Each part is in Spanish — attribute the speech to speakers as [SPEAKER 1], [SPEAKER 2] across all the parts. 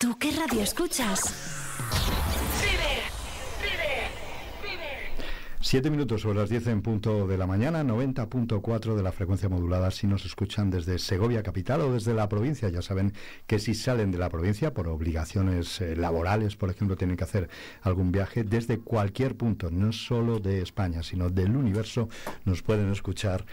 [SPEAKER 1] ¿Tú qué radio escuchas? ¡Vive! ¡Vive! ¡Vive! Siete minutos sobre las diez en punto de la mañana, 90.4 de la frecuencia modulada. Si nos escuchan desde Segovia capital o desde la provincia, ya saben que si salen de la provincia por obligaciones eh, laborales, por ejemplo, tienen que hacer algún viaje desde cualquier punto, no solo de España, sino del universo, nos pueden escuchar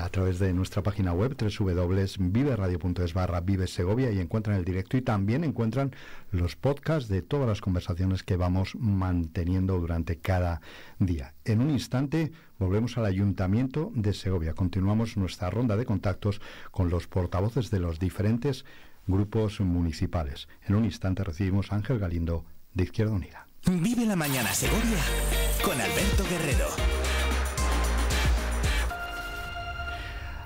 [SPEAKER 1] a través de nuestra página web www.viveradio.es barra Vive Segovia y encuentran el directo y también encuentran los podcasts de todas las conversaciones que vamos manteniendo durante cada día. En un instante volvemos al Ayuntamiento de Segovia. Continuamos nuestra ronda de contactos con los portavoces de los diferentes grupos municipales. En un instante recibimos a Ángel Galindo de Izquierda Unida.
[SPEAKER 2] Vive la mañana Segovia con Alberto Guerrero.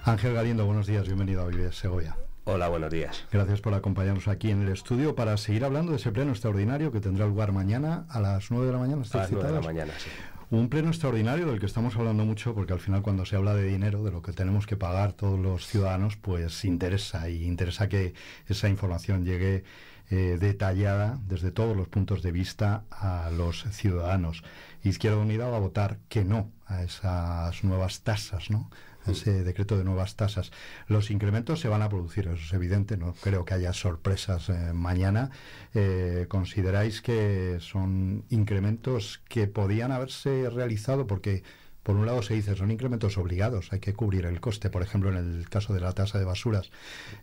[SPEAKER 1] Ángel Galindo, buenos días, bienvenido a Vive Segovia. Hola, buenos días. Gracias por acompañarnos aquí en el estudio para seguir hablando de ese pleno extraordinario que tendrá lugar mañana a las 9 de la mañana. A las de la mañana, sí. Un pleno extraordinario del que estamos hablando mucho porque al final cuando se habla de dinero, de lo que tenemos que pagar todos los ciudadanos, pues interesa y interesa que esa información llegue eh, detallada desde todos los puntos de vista a los ciudadanos. Izquierda Unida va a votar que no a esas nuevas tasas, ¿no? ese decreto de nuevas tasas. Los incrementos se van a producir, eso es evidente, no creo que haya sorpresas eh, mañana. Eh, ¿Consideráis que son incrementos que podían haberse realizado? Porque, por un lado, se dice, son incrementos obligados, hay que cubrir el coste, por ejemplo, en el caso de la tasa de basuras,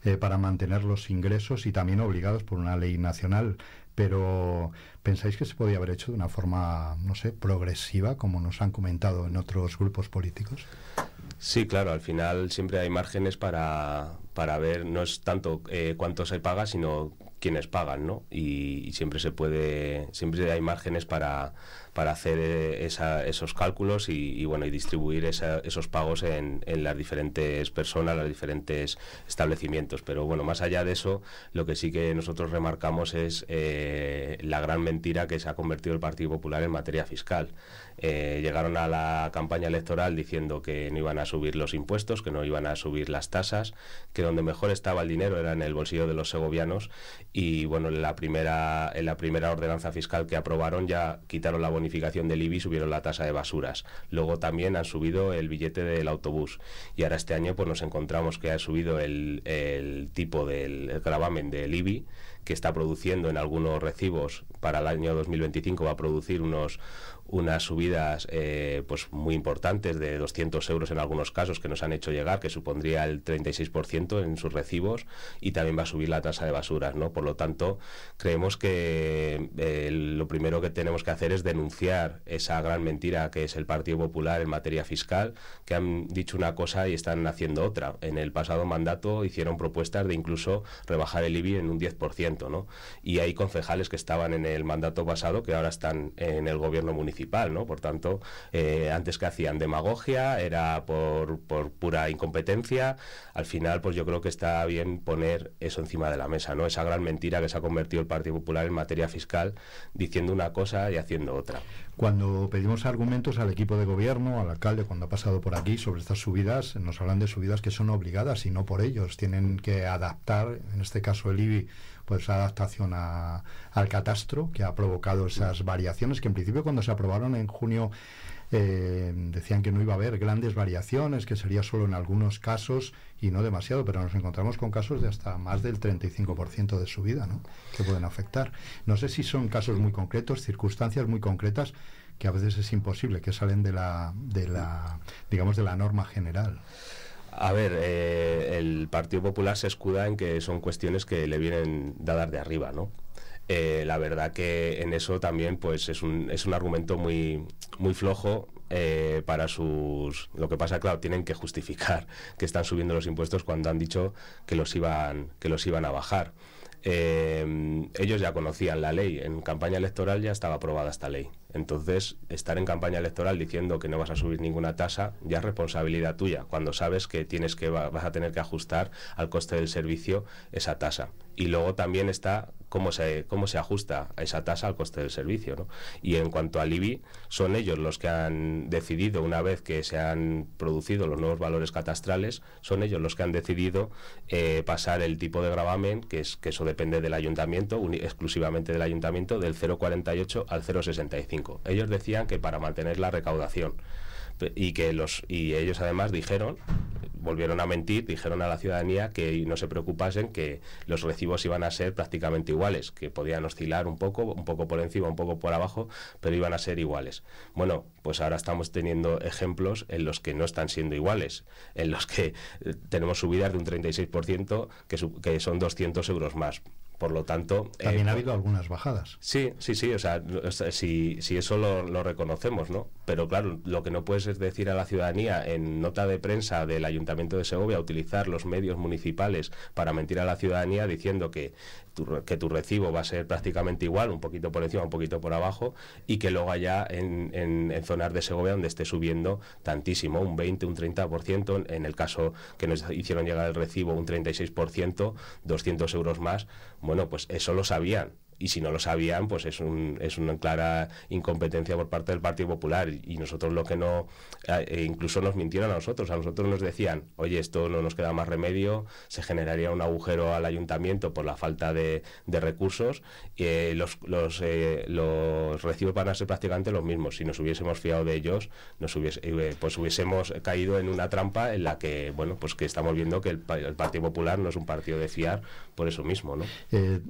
[SPEAKER 1] eh, para mantener los ingresos y también obligados por una ley nacional pero ¿pensáis que se podía haber hecho de una forma, no sé, progresiva, como nos han comentado en otros grupos políticos?
[SPEAKER 2] Sí, claro, al final siempre hay márgenes para, para ver, no es tanto eh, cuánto se paga, sino quiénes pagan, ¿no? Y, siempre se puede, siempre hay márgenes para, para hacer eh, esos cálculos y, bueno, y distribuir esos pagos en, las diferentes personas, los diferentes establecimientos. Pero bueno, más allá de eso, lo que sí que nosotros remarcamos es eh, la gran mentira que se ha convertido el Partido Popular en materia fiscal. Eh, llegaron a la campaña electoral diciendo que no iban a subir los impuestos, que no iban a subir las tasas, que donde mejor estaba el dinero era en el bolsillo de los segovianos y bueno, en la primera, en la primera ordenanza fiscal que aprobaron ya quitaron la bonificación del IBI y subieron la tasa de basuras. Luego también han subido el billete del autobús y ahora este año pues nos encontramos que ha subido el, tipo del gravamen del IBI que está produciendo en algunos recibos para el año 2025 va a producir unos unas subidas eh, pues muy importantes de 200 euros en algunos casos que nos han hecho llegar, que supondría el 36% en sus recibos y también va a subir la tasa de basuras, ¿no? Por lo tanto, creemos que eh, lo primero que tenemos que hacer es denunciar esa gran mentira que es el Partido Popular en materia fiscal, que han dicho una cosa y están haciendo otra. En el pasado mandato hicieron propuestas de incluso rebajar el IBI en un 10%. Y hay concejales que estaban en el mandato pasado que ahora están en el gobierno municipal, ¿no? Por tanto, eh, antes que hacían demagogia, era por, por, pura incompetencia. Al final, pues yo creo que está bien poner eso encima de la mesa, ¿no? Esa gran mentira que se ha convertido el Partido Popular en materia fiscal, diciendo una cosa y haciendo otra.
[SPEAKER 1] Cuando pedimos argumentos al equipo de gobierno, al alcalde, cuando ha pasado por aquí sobre estas subidas, nos hablan de subidas que son obligadas y no por ellos. Tienen que adaptar, en este caso el IBI, pues adaptación a, al catastro que ha provocado esas variaciones que en principio cuando se aprobaron en junio eh, decían que no iba a haber grandes variaciones, que sería solo en algunos casos y no demasiado, pero nos encontramos con casos de hasta más del 35% de subida, ¿no? Que pueden afectar. No sé si son casos muy concretos, circunstancias muy concretas que a veces es imposible, que salen de la, de la digamos, de la norma general.
[SPEAKER 2] A ver, eh, el Partido Popular se escuda en que son cuestiones que le vienen dadas de arriba, ¿no? Eh, la verdad que en eso también pues es un, es un argumento muy, muy flojo eh, para sus... Lo que pasa, claro, tienen que justificar que están subiendo los impuestos cuando han dicho que los iban, que los iban a bajar. Eh, ellos ya conocían la ley, en campaña electoral ya estaba aprobada esta ley. Entonces, estar en campaña electoral diciendo que no vas a subir ninguna tasa ya es responsabilidad tuya, cuando sabes que tienes que vas a tener que ajustar al coste del servicio esa tasa. Y luego también está cómo se, cómo se ajusta esa tasa al coste del servicio. Y en cuanto al IBI, son ellos los que han decidido, una vez que se han producido los nuevos valores catastrales, son ellos los que han decidido eh, pasar el tipo de gravamen, que, es, que eso depende del ayuntamiento, exclusivamente del ayuntamiento, del 0,48 al 0,65. Ellos decían que para mantener la recaudación y que los y ellos además dijeron volvieron a mentir dijeron a la ciudadanía que no se preocupasen que los recibos iban a ser prácticamente iguales que podían oscilar un poco un poco por encima un poco por abajo pero iban a ser iguales bueno pues ahora estamos teniendo ejemplos en los que no están siendo iguales en los que eh, tenemos subidas de un 36% que, que son 200 euros más por lo tanto... Eh, También ha pues habido
[SPEAKER 1] algunas bajadas.
[SPEAKER 2] Sí, sí, sí, o sea, si, eso lo, reconocemos, ¿no? Pero claro, lo que no puedes es decir a la ciudadanía en nota de prensa del Ayuntamiento de Segovia, utilizar los medios municipales para mentir a la ciudadanía diciendo que tu, que tu recibo va a ser prácticamente igual, un poquito por encima, un poquito por abajo, y que luego allá en, en, zonas de Segovia donde esté subiendo tantísimo, un 20, un 30%, en el caso que nos hicieron llegar el recibo, un 36%, 200 euros más. Bueno, pues eso lo sabían y si no lo sabían, pues es, un, es una clara incompetencia por parte del Partido Popular. Y nosotros lo que no, eh, e incluso nos mintieron a nosotros, a nosotros nos decían, oye, esto no nos queda más remedio, se generaría un agujero al ayuntamiento por la falta de, recursos, eh, los, los, eh, los recibos van a ser prácticamente los mismos. Si nos hubiésemos fiado de ellos, nos eh, pues hubiésemos caído en una trampa en la que, bueno, pues que estamos viendo que el, Partido Popular no es un partido de fiar por eso mismo, ¿no?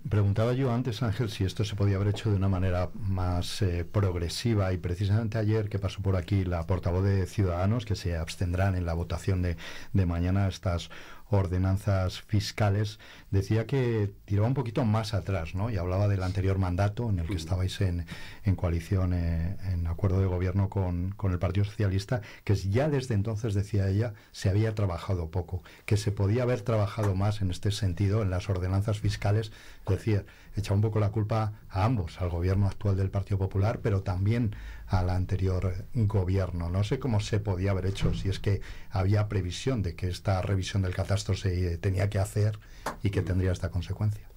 [SPEAKER 1] preguntaba yo antes, Ángel, si esto se podía haber hecho de una manera más eh, progresiva y precisamente ayer que pasó por aquí la portavoz de Ciudadanos, que se abstendrán en la votación de, de mañana, estas ordenanzas fiscales, decía que tiraba un poquito más atrás, ¿no? Y hablaba del anterior mandato en el que estabais en, en coalición, eh, en acuerdo de gobierno con, el Partido Socialista, que ya desde entonces, decía ella, se había trabajado poco, que se podía haber trabajado más en este sentido, en las ordenanzas fiscales, decía, echaba un poco la culpa a ambos, al gobierno actual del Partido Popular, pero también al anterior gobierno. No sé cómo se podía haber hecho, si es que había previsión de que esta revisión del catastro se eh, tenía que hacer y que tendría esta consecuencia.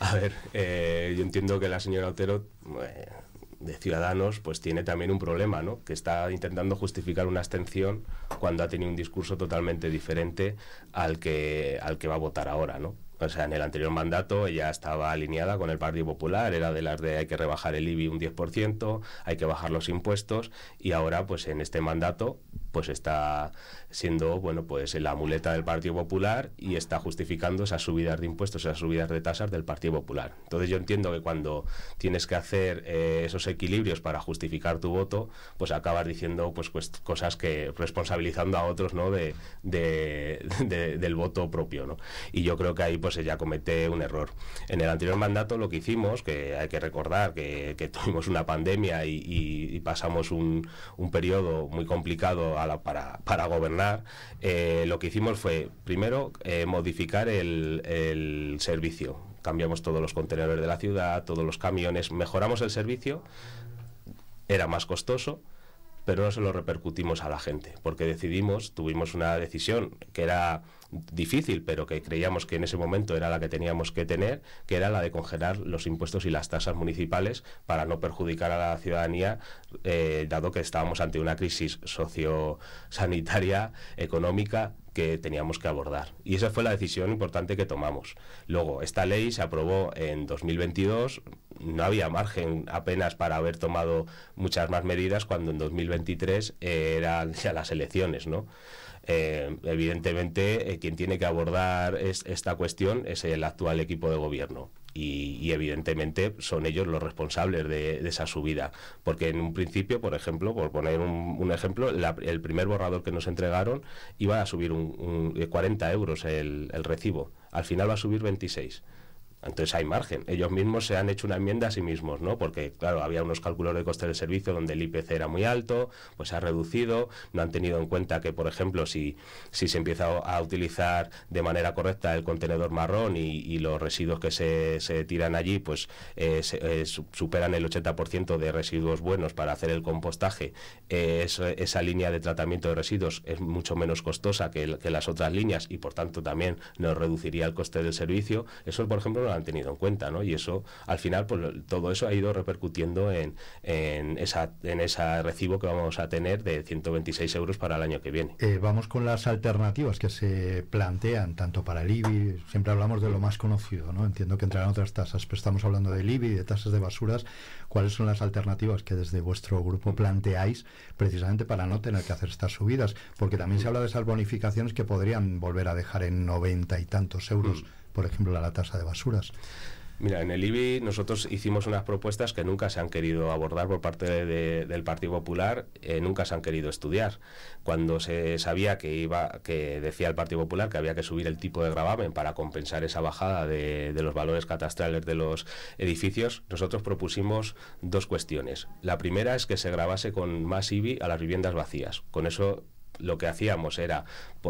[SPEAKER 2] A ver, eh, yo entiendo que la señora Otero eh, de Ciudadanos pues tiene también un problema, ¿no? Que está intentando justificar una abstención cuando ha tenido un discurso totalmente diferente al que, al que va a votar ahora, ¿no? o sea, en el anterior mandato ella estaba alineada con el Partido Popular, era de las de hay que rebajar el IBI un 10%, hay que bajar los impuestos y ahora pues en este mandato pues está siendo bueno pues la muleta del Partido Popular y está justificando esas subidas de impuestos, esas subidas de tasas del Partido Popular. Entonces yo entiendo que cuando tienes que hacer eh, esos equilibrios para justificar tu voto, pues acabas diciendo pues, pues cosas que responsabilizando a otros, ¿no? De, de del voto propio, ¿no? Y yo creo que ahí pues pues ella ya comete un error. En el anterior mandato lo que hicimos, que hay que recordar que, tuvimos una pandemia y, pasamos un, periodo muy complicado para, gobernar, eh, lo que hicimos fue, primero, eh, modificar el, el servicio. Cambiamos todos los contenedores de la ciudad, todos los camiones, mejoramos el servicio, era más costoso, pero no se lo repercutimos a la gente, porque decidimos, tuvimos una decisión que era difícil, pero que creíamos que en ese momento era la que teníamos que tener, que era la de congelar los impuestos y las tasas municipales para no perjudicar a la ciudadanía, eh, dado que estábamos ante una crisis sociosanitaria, económica, que teníamos que abordar. Y esa fue la decisión importante que tomamos. Luego, esta ley se aprobó en 2022, no había margen apenas para haber tomado muchas más medidas cuando en 2023 eran ya las elecciones, ¿no? Eh, evidentemente, eh, quien tiene que abordar esta cuestión es el actual equipo de gobierno y, evidentemente son ellos los responsables de, esa subida. Porque en un principio, por ejemplo, por poner un, ejemplo, el primer borrador que nos entregaron iba a subir un, 40 eh, euros el, el recibo, al final va a subir 26. Entonces hay margen. Ellos mismos se han hecho una enmienda a sí mismos, ¿no? Porque, claro, había unos cálculos de coste del servicio donde el IPC era muy alto, pues se ha reducido, no han tenido en cuenta que, por ejemplo, si, si se empieza a utilizar de manera correcta el contenedor marrón y, los residuos que se, tiran allí, pues eh, eh, superan el 80% de residuos buenos para hacer el compostaje. Eh, esa línea de tratamiento de residuos es mucho menos costosa que, que las otras líneas y, por tanto, también nos reduciría el coste del servicio. Eso, por ejemplo, han tenido en cuenta, ¿no? Y eso, al final, pues todo eso ha ido repercutiendo en, en, esa, en ese recibo que vamos a tener de 126 euros para el año que viene.
[SPEAKER 1] Eh, vamos con las alternativas que se plantean, tanto para el IBI, siempre hablamos de lo más conocido, ¿no? Entiendo que entrarán otras tasas, pero estamos hablando del IBI, de tasas de basuras. ¿Cuáles son las alternativas que desde vuestro grupo planteáis precisamente para no tener que hacer estas subidas? Porque también se habla de esas bonificaciones que podrían volver a dejar en noventa y tantos euros. Mm por ejemplo, la tasa de basuras.
[SPEAKER 2] Mira, en el IBI nosotros hicimos unas propuestas que nunca se han querido abordar por parte del Partido Popular, eh, nunca se han querido estudiar. Cuando se sabía que iba, que decía el Partido Popular que había que subir el tipo de gravamen para compensar esa bajada de, de los valores catastrales de los edificios, nosotros propusimos dos cuestiones. La primera es que se grabase con más IBI a las viviendas vacías. Con eso lo que hacíamos era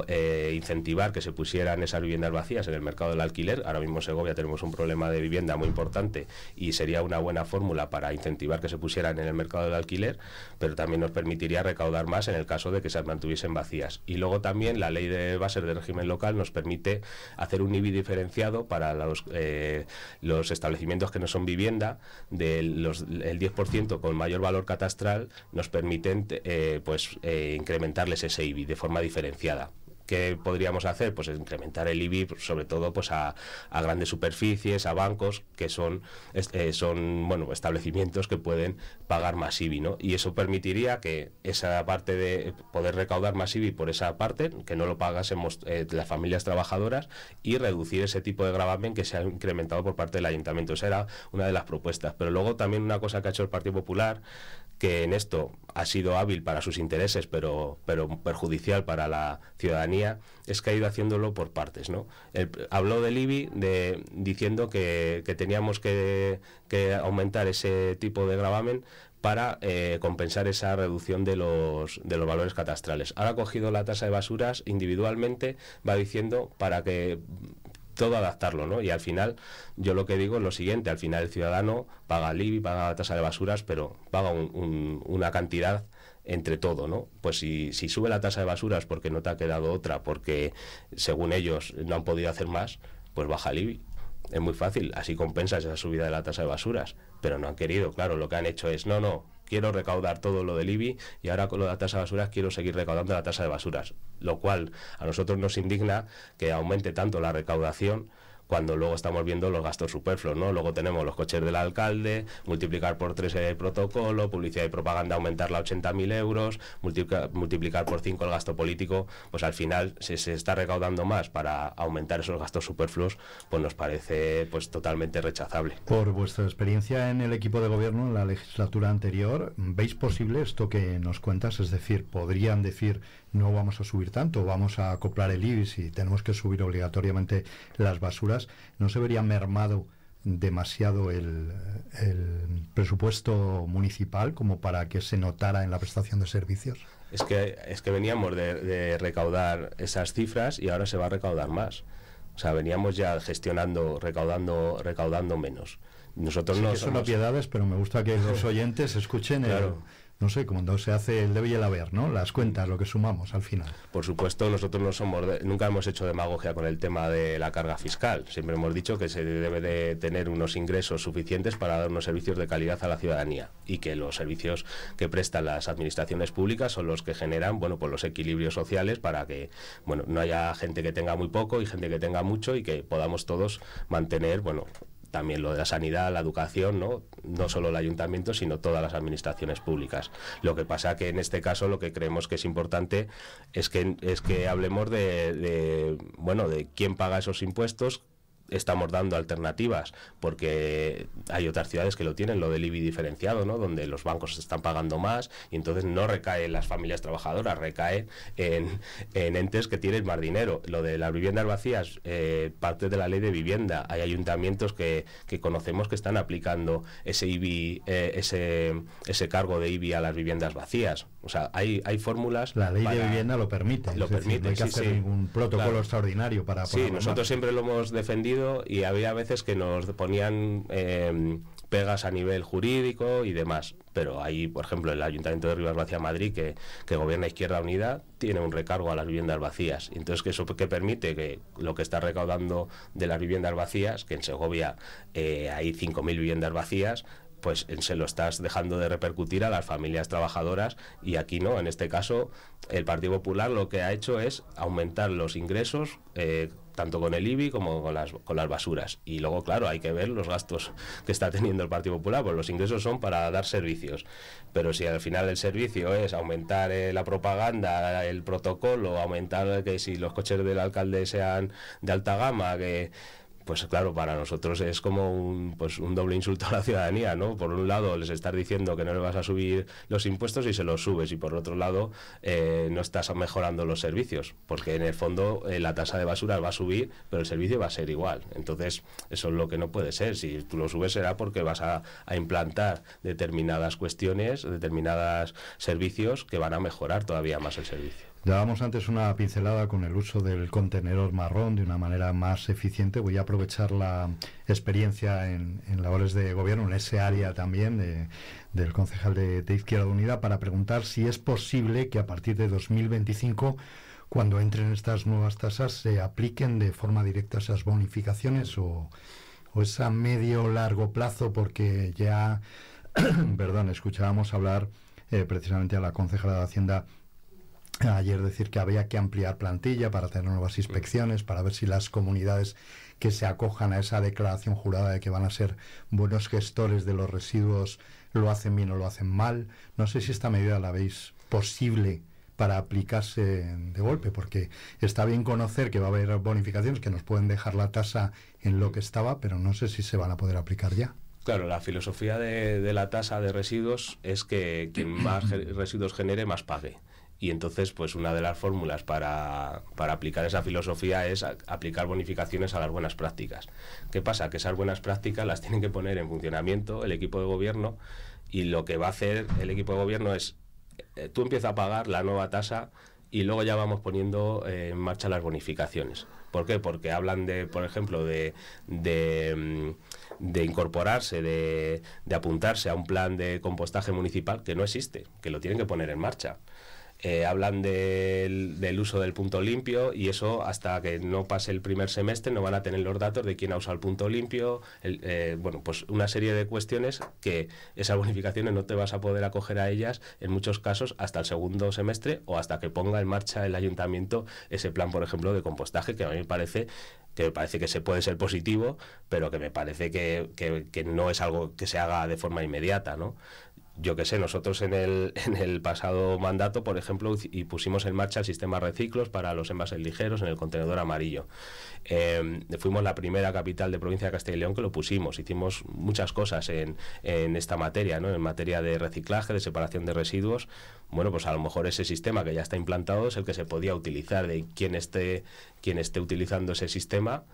[SPEAKER 2] eh, incentivar que se pusieran esas viviendas vacías en el mercado del alquiler. Ahora mismo en Segovia tenemos un problema de vivienda muy importante y sería una buena fórmula para incentivar que se pusieran en el mercado del alquiler, pero también nos permitiría recaudar más en el caso de que se mantuviesen vacías. Y luego también la ley de bases de régimen local nos permite hacer un IBI diferenciado para los, eh, los establecimientos que no son vivienda, del 10% con mayor valor catastral, nos permiten eh, pues incrementarles ese de forma diferenciada. ¿Qué podríamos hacer? Pues incrementar el IBI, sobre todo pues a, grandes superficies, a bancos, que son, eh, son bueno, establecimientos que pueden pagar más IBI, ¿no? Y eso permitiría que esa parte de poder recaudar más IBI por esa parte, que no lo pagásemos eh, las familias trabajadoras, y reducir ese tipo de gravamen que se ha incrementado por parte del ayuntamiento. Esa era una de las propuestas. Pero luego también una cosa que ha hecho el Partido Popular que en esto ha sido hábil para sus intereses, pero, pero perjudicial para la ciudadanía, es que ha ido haciéndolo por partes. ¿no? habló del IBI de, diciendo que, que teníamos que, que, aumentar ese tipo de gravamen para eh, compensar esa reducción de los, de los valores catastrales. Ahora ha cogido la tasa de basuras individualmente, va diciendo para que todo adaptarlo, ¿no? Y al final, yo lo que digo es lo siguiente, al final el ciudadano paga el IBI, paga la tasa de basuras, pero paga una cantidad entre todo, ¿no? Pues si, si sube la tasa de basuras porque no te ha quedado otra, porque según ellos no han podido hacer más, pues baja el IBI. Es muy fácil, así compensas esa subida de la tasa de basuras, pero no han querido, claro, lo que han hecho es, no, no, quiero recaudar todo lo del IBI y ahora con lo de la tasa de basuras quiero seguir recaudando la tasa de basuras, lo cual a nosotros nos indigna que aumente tanto la recaudación cuando luego estamos viendo los gastos superfluos, ¿no? Luego tenemos los coches del alcalde, multiplicar por tres el protocolo, publicidad y propaganda aumentarla a 80.000 euros, multiplicar por cinco el gasto político, pues al final si se está recaudando más para aumentar esos gastos superfluos, pues nos parece pues totalmente rechazable.
[SPEAKER 1] Por vuestra experiencia en el equipo de gobierno en la legislatura anterior, ¿veis posible esto que nos cuentas? Es decir, ¿podrían decir no vamos a subir tanto, vamos a acoplar el IBI y tenemos que subir obligatoriamente las basuras, no se vería mermado demasiado el, presupuesto municipal como para que se notara en la prestación de servicios.
[SPEAKER 2] Es que, es que veníamos de, recaudar esas cifras y ahora se va a recaudar más. O sea, veníamos ya gestionando, recaudando, recaudando menos. Nosotros no son piedades,
[SPEAKER 1] pero me gusta que los oyentes escuchen eso no sé, cuando se hace el debe y el haber, ¿no? Las cuentas, lo que sumamos al final.
[SPEAKER 2] Por supuesto, nosotros no somos nunca hemos hecho demagogia con el tema de la carga fiscal. Siempre hemos dicho que se debe de tener unos ingresos suficientes para dar unos servicios de calidad a la ciudadanía y que los servicios que prestan las administraciones públicas son los que generan, bueno, pues los equilibrios sociales para que, bueno, no haya gente que tenga muy poco y gente que tenga mucho y que podamos todos mantener, bueno, también lo de la sanidad, la educación, ¿no? no solo el ayuntamiento, sino todas las administraciones públicas. Lo que pasa que en este caso lo que creemos que es importante es que, es que hablemos de, bueno, de quién paga esos impuestos, estamos dando alternativas, porque hay otras ciudades que lo tienen, lo del IBI diferenciado, donde los bancos están pagando más y entonces no recae en las familias trabajadoras, recae en, entes que tienen más dinero. Lo de las viviendas vacías, eh, parte de la ley de vivienda, hay ayuntamientos que, conocemos que están aplicando ese IBI, eh, ese, ese cargo de IBI a las viviendas vacías. O sea, hay, hay fórmulas. La ley de vivienda lo permite.
[SPEAKER 1] Lo permite. no hay que hacer ningún protocolo extraordinario para. Sí, nosotros
[SPEAKER 2] siempre lo hemos defendido y había veces que nos ponían em, pegas a nivel jurídico y demás. Pero hay, por ejemplo, el Ayuntamiento de Rivas Vacía Madrid, que, que gobierna Izquierda Unida, tiene un recargo a las viviendas vacías. Entonces, ¿qué eso que permite que lo que está recaudando de las viviendas vacías, que en Segovia eh, hay 5.000 viviendas vacías, pues se lo estás dejando de repercutir a las familias trabajadoras y aquí no. En este caso, el Partido Popular lo que ha hecho es aumentar los ingresos. Eh, tanto con el IBI como con las, con las basuras. Y luego, claro, hay que ver los gastos que está teniendo el Partido Popular, pues los ingresos son para dar servicios. Pero si al final el servicio es aumentar eh, la propaganda, el protocolo, aumentar eh, que si los coches del alcalde sean de alta gama, que pues claro, para nosotros es como un, pues un doble insulto a la ciudadanía, ¿no? Por un lado, les estás diciendo que no le vas a subir los impuestos y se los subes, y por otro lado, eh, no estás mejorando los servicios, porque en el fondo eh, la tasa de basura va a subir, pero el servicio va a ser igual. Entonces, eso es lo que no puede ser. Si tú lo subes será porque vas a implantar determinadas cuestiones, determinados servicios que van a mejorar todavía más el servicio.
[SPEAKER 1] Dábamos antes una pincelada con el uso del contenedor marrón de una manera más eficiente. Voy a aprovechar la experiencia en, labores de gobierno, en ese área también del concejal de, Izquierda Unida, para preguntar si es posible que a partir de 2025 cuando entren estas nuevas tasas se apliquen de forma directa esas bonificaciones o, o es a medio largo plazo porque ya, perdón, escuchábamos hablar eh, precisamente a la concejala de Hacienda Ayer decir que había que ampliar plantilla para tener nuevas mm. inspecciones, para ver si las comunidades que se acojan a esa declaración jurada de que van a ser buenos gestores de los residuos lo hacen bien o lo hacen mal. No sé si esta medida la veis posible para aplicarse de golpe, porque está bien conocer que va a haber bonificaciones que nos pueden dejar la tasa en lo que estaba, pero no sé si se van a poder aplicar ya.
[SPEAKER 2] Claro, la filosofía de, de la tasa de residuos es que quien más residuos genere, más pague. Y entonces, pues una de las fórmulas para, aplicar esa filosofía es aplicar bonificaciones a las buenas prácticas. ¿Qué pasa? Que esas buenas prácticas las tienen que poner en funcionamiento el equipo de gobierno y lo que va a hacer el equipo de gobierno es, eh, tú empiezas a pagar la nueva tasa y luego ya vamos poniendo eh, en marcha las bonificaciones. ¿Por qué? Porque hablan de, por ejemplo, de, de, mm, de incorporarse, de, de, apuntarse a un plan de compostaje municipal que no existe, que lo tienen que poner en marcha. Eh, hablan del, del, uso del punto limpio y eso hasta que no pase el primer semestre no van a tener los datos de quién ha usado el punto limpio, eh, bueno, pues una serie de cuestiones que esas bonificaciones no te vas a poder acoger a ellas en muchos casos hasta el segundo semestre o hasta que ponga en marcha el ayuntamiento ese plan, por ejemplo, de compostaje que a mí me parece que me parece que se puede ser positivo, pero que me parece que, que no es algo que se haga de forma inmediata, ¿no? yo qué sé, nosotros en el, en el pasado mandato, por ejemplo, y pusimos en marcha el sistema reciclos para los envases ligeros en el contenedor amarillo. Em, fuimos la primera capital de provincia de Castilla y León que lo pusimos. Hicimos muchas cosas en, esta materia, ¿no? en materia de reciclaje, de separación de residuos. Bueno, pues a lo mejor ese sistema que ya está implantado es el que se podía utilizar de quien esté utilizando ese sistema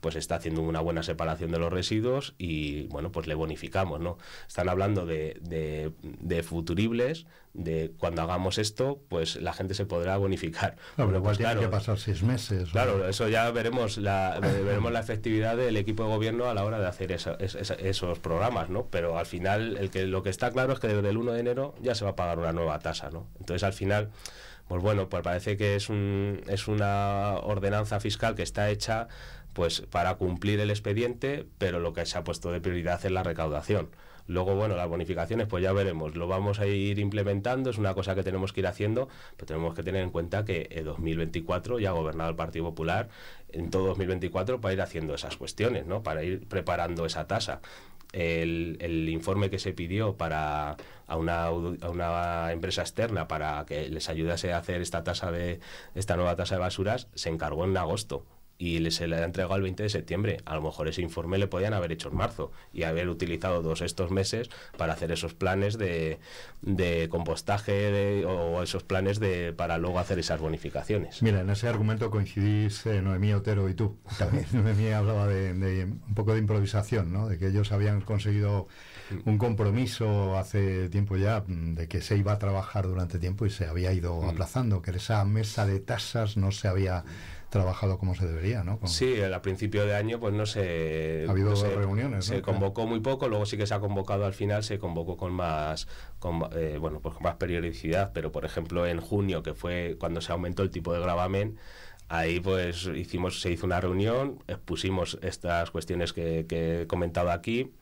[SPEAKER 2] pues está haciendo una buena separación de los residuos y bueno, pues le bonificamos, ¿no? Están hablando de, de, futuribles, de cuando hagamos esto, pues la gente se podrá bonificar. Pero pues, que
[SPEAKER 1] pasar seis meses.
[SPEAKER 2] Claro, eso ya veremos la, veremos la efectividad del equipo de gobierno a la hora de hacer esos programas, ¿no? Pero al final el que, lo que está claro es que desde el 1 de enero ya se va a pagar una nueva tasa, ¿no? Entonces al final pues bueno, pues parece que es, un, es una ordenanza fiscal que está hecha pues para cumplir el expediente, pero lo que se ha puesto de prioridad es la recaudación. Luego, bueno, las bonificaciones, pues ya veremos, lo vamos a ir implementando, es una cosa que tenemos que ir haciendo, pero tenemos que tener en cuenta que en 2024 ya ha gobernado el Partido Popular en todo 2024 para ir haciendo esas cuestiones, ¿no? Para ir preparando esa tasa. El, informe que se pidió para a una, una, empresa externa para que les ayudase a hacer esta tasa de esta nueva tasa de basuras se encargó en agosto y se le ha entregado el 20 de septiembre. A lo mejor ese informe le podían haber hecho en marzo y haber utilizado dos estos meses para hacer esos planes de, compostaje o esos planes de para luego hacer esas bonificaciones.
[SPEAKER 1] Mira, en ese argumento coincidís eh, Noemí Otero y tú. También Noemí hablaba de, un poco de improvisación, ¿no? de que ellos habían conseguido un compromiso hace tiempo ya mm, de que se iba a trabajar durante tiempo y se había ido mm. aplazando, que esa mesa de tasas no se había trabajado como se debería, ¿no?
[SPEAKER 2] Sí, al principio de año pues no se... Ha habido se, reuniones, Se convocó muy poco, luego sí que se ha convocado al final, se convocó con más, con, eh, bueno, pues con más periodicidad, pero por ejemplo en junio, que fue cuando se aumentó el tipo de gravamen, ahí pues hicimos, se hizo una reunión, expusimos estas cuestiones que, que he comentado aquí,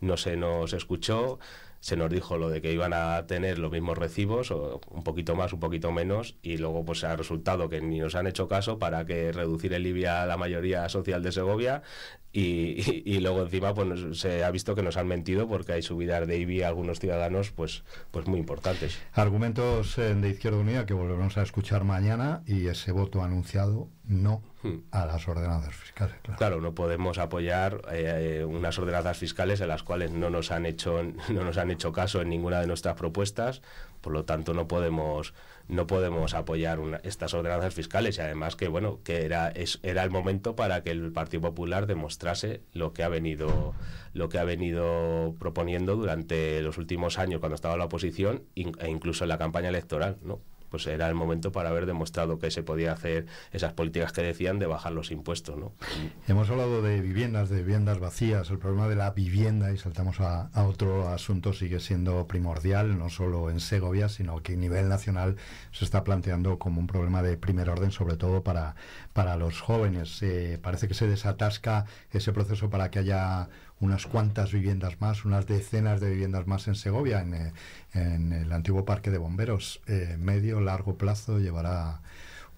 [SPEAKER 2] no se nos escuchó se nos dijo lo de que iban a tener los mismos recibos, o un poquito más, un poquito menos, y luego pues ha resultado que ni nos han hecho caso para que reducir en Libia a la mayoría social de Segovia y, luego encima pues se ha visto que nos han mentido porque hay subidas de IBI a algunos ciudadanos pues pues muy importantes.
[SPEAKER 1] Argumentos eh, de Izquierda Unida que volveremos a escuchar mañana y ese voto anunciado
[SPEAKER 2] no hmm.
[SPEAKER 1] a las ordenanzas fiscales.
[SPEAKER 2] Claro, no podemos apoyar eh, unas ordenanzas fiscales en las cuales no nos han hecho no nos han hecho caso en ninguna de nuestras propuestas por lo tanto, no podemos, no podemos apoyar una, estas ordenanzas fiscales y además que, bueno, que era, es, era el momento para que el Partido Popular demostrase lo que ha venido, lo que ha venido proponiendo durante los últimos años cuando estaba en la oposición e incluso en la campaña electoral, ¿no? pues era el momento para haber demostrado que se podía hacer esas políticas que decían de bajar los impuestos. ¿no?
[SPEAKER 1] Hemos hablado de viviendas, de viviendas vacías, el problema de la vivienda y saltamos a, otro asunto sigue siendo primordial, no solo en Segovia, sino que a nivel nacional se está planteando como un problema de primer orden, sobre todo para, para los jóvenes. Eh, parece que se desatasca ese proceso para que haya unas cuantas viviendas más, unas decenas de viviendas más en Segovia, en, eh, el antiguo parque de bomberos. Eh, medio, largo plazo llevará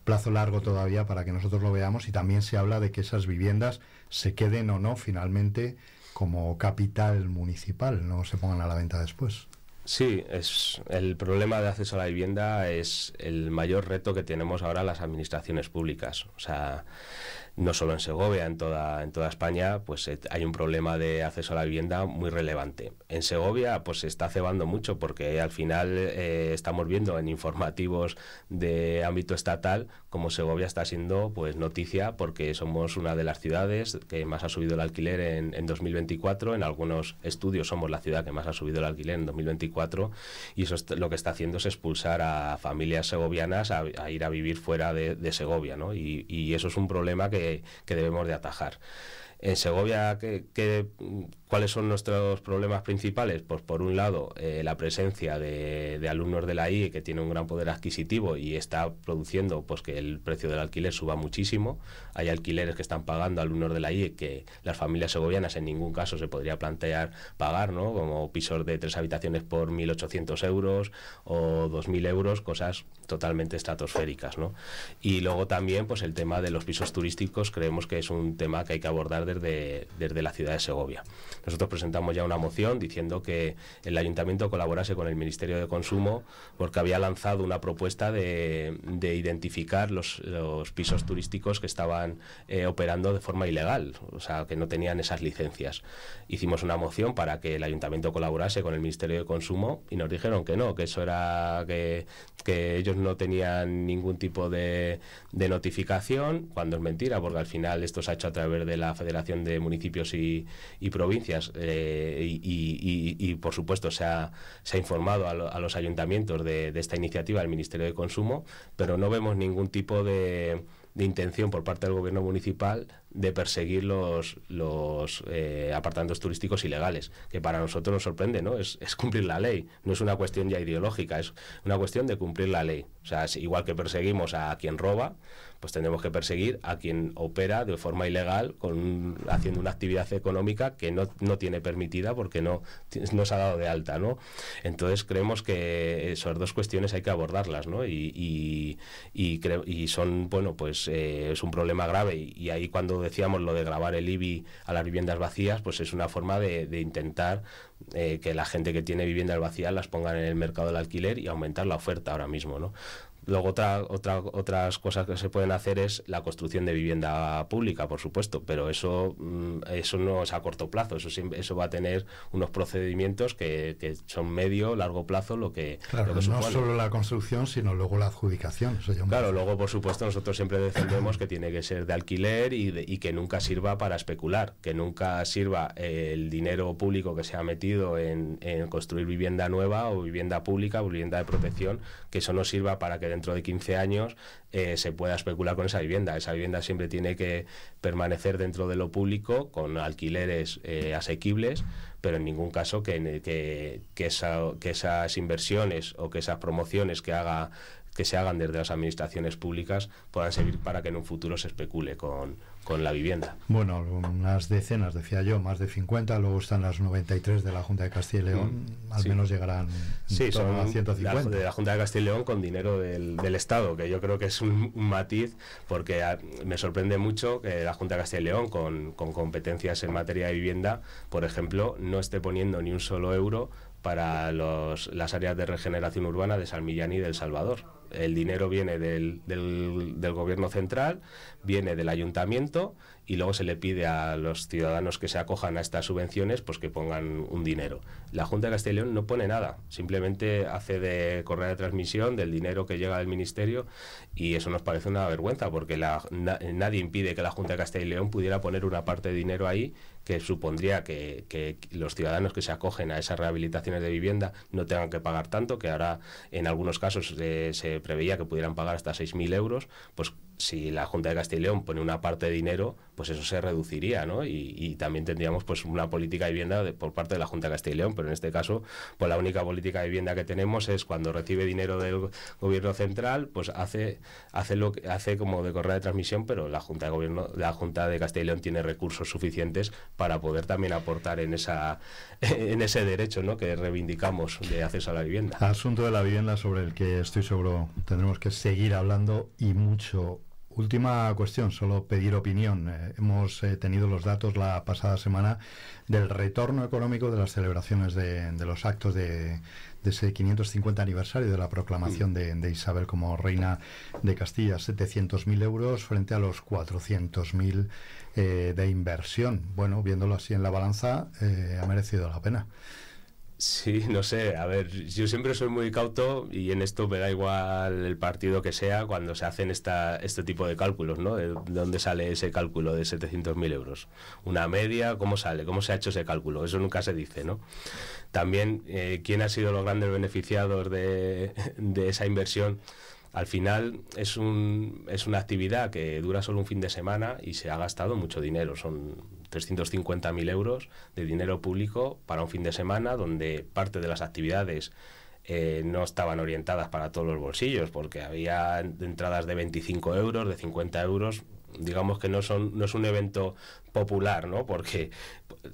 [SPEAKER 1] plazo largo todavía para que nosotros lo veamos y también se habla de que esas viviendas se queden o no finalmente como capital municipal, no se pongan a la venta después.
[SPEAKER 2] Sí, es el problema de acceso a la vivienda es el mayor reto que tenemos ahora las administraciones públicas. O sea, no solo en Segovia, en toda, en toda España, pues eh, hay un problema de acceso a la vivienda muy relevante. En Segovia, pues se está cebando mucho porque al final eh, estamos viendo en informativos de ámbito estatal como Segovia está siendo pues noticia porque somos una de las ciudades que más ha subido el alquiler en, 2024. En algunos estudios somos la ciudad que más ha subido el alquiler en 2024 y eso lo que está haciendo es expulsar a familias segovianas a, ir a vivir fuera de, Segovia, ¿no? y eso es un problema que que, debemos de atajar. En Segovia, que... ¿Cuáles son nuestros problemas principales? Pues por un lado, eh, la presencia de, alumnos de la IE que tiene un gran poder adquisitivo y está produciendo pues que el precio del alquiler suba muchísimo. Hay alquileres que están pagando alumnos de la IE que las familias segovianas en ningún caso se podría plantear pagar, ¿no? Como pisos de tres habitaciones por 1.800 euros o 2.000 euros, cosas totalmente estratosféricas, ¿no? Y luego también, pues el tema de los pisos turísticos creemos que es un tema que hay que abordar desde, desde la ciudad de Segovia. Nosotros presentamos ya una moción diciendo que el ayuntamiento colaborase con el Ministerio de Consumo porque había lanzado una propuesta de, identificar los, pisos turísticos que estaban eh, operando de forma ilegal, o sea, que no tenían esas licencias. Hicimos una moción para que el ayuntamiento colaborase con el Ministerio de Consumo y nos dijeron que no, que eso era que, ellos no tenían ningún tipo de, notificación, cuando es mentira, porque al final esto se ha hecho a través de la Federación de Municipios y Provincias eh, y, por supuesto, se ha, informado a, los ayuntamientos de, esta iniciativa del Ministerio de Consumo, pero no vemos ningún tipo de intención por parte del gobierno municipal de perseguir los, los eh, apartamentos turísticos ilegales, que para nosotros nos sorprende, ¿no? Es, cumplir la ley, no es una cuestión ya ideológica, es una cuestión de cumplir la ley. O sea, igual que perseguimos a quien roba, pues tenemos que perseguir a quien opera de forma ilegal, con, haciendo una actividad económica que no, tiene permitida porque no, se ha dado de alta, ¿no? Entonces creemos que esas dos cuestiones hay que abordarlas, ¿no? Y, y, son, bueno, pues eh, es un problema grave y, y ahí cuando decíamos, lo de grabar el IBI a las viviendas vacías, pues es una forma de, intentar eh, que la gente que tiene viviendas vacías las pongan en el mercado del alquiler y aumentar la oferta ahora mismo, ¿no? Luego otra, otra, otras cosas que se pueden hacer es la construcción de vivienda pública, por supuesto, pero eso, mm, eso no es a corto plazo, eso, eso va a tener unos procedimientos que, son medio, largo plazo, lo que... Claro, no solo
[SPEAKER 1] la construcción, sino luego la adjudicación.
[SPEAKER 2] claro, luego por supuesto nosotros siempre defendemos que tiene que ser de alquiler y, que nunca sirva para especular, que nunca sirva el dinero público que se ha metido en, construir vivienda nueva o vivienda pública o vivienda de protección, que eso no sirva para que dentro de 15 años eh, se pueda especular con esa vivienda. Esa vivienda siempre tiene que permanecer dentro de lo público con alquileres eh, asequibles, pero en ningún caso que, que, que esas inversiones o que esas promociones que haga que se hagan desde las administraciones públicas puedan servir para que en un futuro se especule con, con la vivienda.
[SPEAKER 1] Bueno, unas decenas, decía yo, más de 50, luego están las 93 de la Junta de Castilla y León, mm, al menos llegarán sí, son a 150. de la
[SPEAKER 2] Junta de Castilla y León con dinero del, Estado, que yo creo que es un, matiz, porque me sorprende mucho que la Junta de Castilla y León, con, con competencias en materia de vivienda, por ejemplo, no esté poniendo ni un solo euro para los, las áreas de regeneración urbana de San Millán y del Salvador. El dinero viene del, del, gobierno central, viene del ayuntamiento y luego se le pide a los ciudadanos que se acojan a estas subvenciones pues que pongan un dinero. La Junta de Castilla y León no pone nada, simplemente hace de correa de transmisión del dinero que llega del ministerio y eso nos parece una vergüenza porque nadie impide que la Junta de Castilla y León pudiera poner una parte de dinero ahí que supondría que, los ciudadanos que se acogen a esas rehabilitaciones de vivienda no tengan que pagar tanto, que ahora en algunos casos eh, se preveía que pudieran pagar hasta 6.000 euros, pues si la Junta de Castilla y León pone una parte de dinero, pues eso se reduciría, ¿no? Y, también tendríamos pues una política de vivienda por parte de la Junta de Castilla y León, pero en este caso, pues la única política de vivienda que tenemos es cuando recibe dinero del gobierno central, pues hace, hace lo que hace como de correa de transmisión, pero la Junta de Gobierno, la Junta de Castilla y León tiene recursos suficientes para poder también aportar en esa en ese derecho ¿no? que reivindicamos de acceso a la vivienda.
[SPEAKER 1] Asunto de la vivienda sobre el que estoy seguro tendremos que seguir hablando y mucho última cuestión, solo pedir opinión. Eh, hemos eh, tenido los datos la pasada semana del retorno económico de las celebraciones de, los actos de, de ese 550 aniversario de la proclamación mm. de, Isabel como reina de Castilla, 700.000 euros frente a los 400.000 eh, de inversión. Bueno, viéndolo así en la balanza, ha merecido la pena.
[SPEAKER 2] Sí, no sé, a ver, yo siempre soy muy cauto y en esto me da igual el partido que sea cuando se hacen esta, este tipo de cálculos, ¿no? ¿De dónde sale ese cálculo de 700.000 euros? ¿Una media? ¿Cómo sale? ¿Cómo se ha hecho ese cálculo? Eso nunca se dice, ¿no? También, eh, ¿quién ha sido los grandes beneficiados de, de esa inversión? al final es, un, es una actividad que dura solo un fin de semana y se ha gastado mucho dinero. Son 350.000 euros de dinero público para un fin de semana donde parte de las actividades eh, no estaban orientadas para todos los bolsillos, porque había entradas de 25 euros, de 50 euros. Digamos que no, son, no es un evento popular, ¿no? Porque,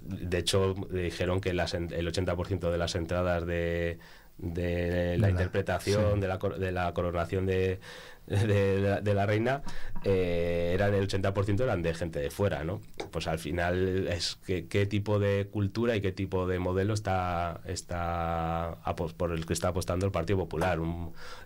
[SPEAKER 2] de hecho, dijeron que las, el 80% de las entradas de, de la, interpretación, de, la, de la coronación de, de, la, reina, eran el 80% eran de gente de fuera, ¿no? Pues al final es qué tipo de cultura y qué tipo de modelo está, está por el que está apostando el Partido Popular.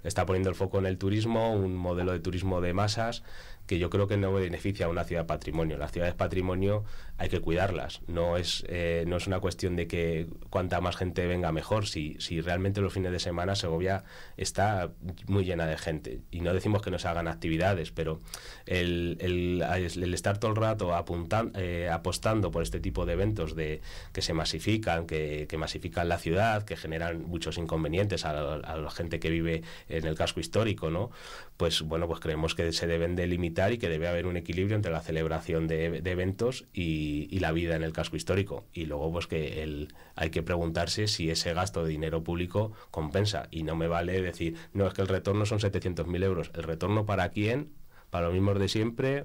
[SPEAKER 2] está poniendo el foco en el turismo, un modelo de turismo de masas que yo creo que no beneficia a una ciudad patrimonio. Las ciudades patrimonio hay que cuidarlas. No es, eh, no es una cuestión de que cuanta más gente venga mejor. Si, realmente los fines de semana Segovia está muy llena de gente. Y no decimos que no se hagan actividades, pero el, estar todo el rato apuntan, eh, apostando por este tipo de eventos de, que se masifican, que, masifican la ciudad, que generan muchos inconvenientes a la, a la gente que vive en el casco histórico, ¿no? Pues bueno, pues creemos que se deben delimitar y que debe haber un equilibrio entre la celebración de, eventos y, la vida en el casco histórico. Y luego, pues que hay que preguntarse si ese gasto de dinero público compensa. Y no me vale decir, no, es que el retorno son 700.000 euros. ¿El retorno para quién? Para los mismos de siempre.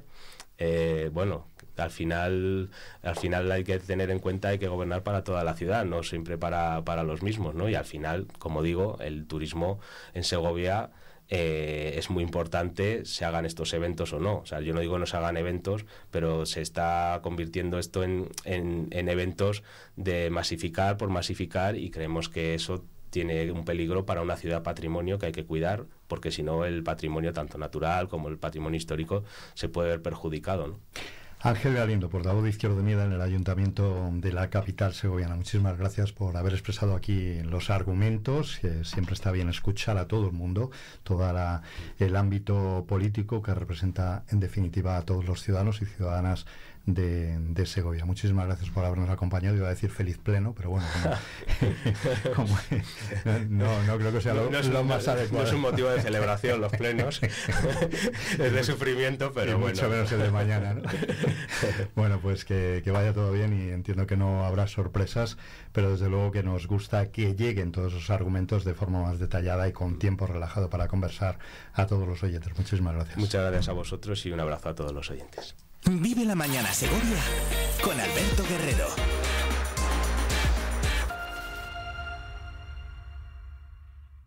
[SPEAKER 2] Eh, bueno, al final, al final hay que tener en cuenta hay que gobernar para toda la ciudad, no siempre para, para los mismos, ¿no? Y al final, como digo, el turismo en Segovia eh, es muy importante se hagan estos eventos o no. O sea, yo no digo no se hagan eventos, pero se está convirtiendo esto en, en, eventos de masificar por masificar y creemos que eso tiene un peligro para una ciudad patrimonio que hay que cuidar, porque si no el patrimonio tanto natural como el patrimonio histórico se puede ver perjudicado. ¿no?
[SPEAKER 1] Ángel Galindo, portavoz de Izquierda Unida en el Ayuntamiento de la capital segoviana. Muchísimas gracias por haber expresado aquí los argumentos. siempre está bien escuchar a todo el mundo, todo el ámbito político que representa en definitiva a todos los ciudadanos y ciudadanas de, de, Segovia. Muchísimas gracias por habernos acompañado. Iba a decir feliz pleno, pero bueno,
[SPEAKER 2] no, no creo que sea lo, más adecuado. No es un motivo de celebración los plenos, es de sufrimiento, pero bueno. Mucho menos el de mañana.
[SPEAKER 1] bueno, pues que, que vaya todo bien y entiendo que no habrá sorpresas, pero desde luego que nos gusta que lleguen todos esos argumentos de forma más detallada y con tiempo relajado para conversar a todos los oyentes. Muchísimas gracias.
[SPEAKER 2] Muchas gracias a vosotros y un abrazo a todos los oyentes. Vive la mañana Segovia con Alberto Guerrero.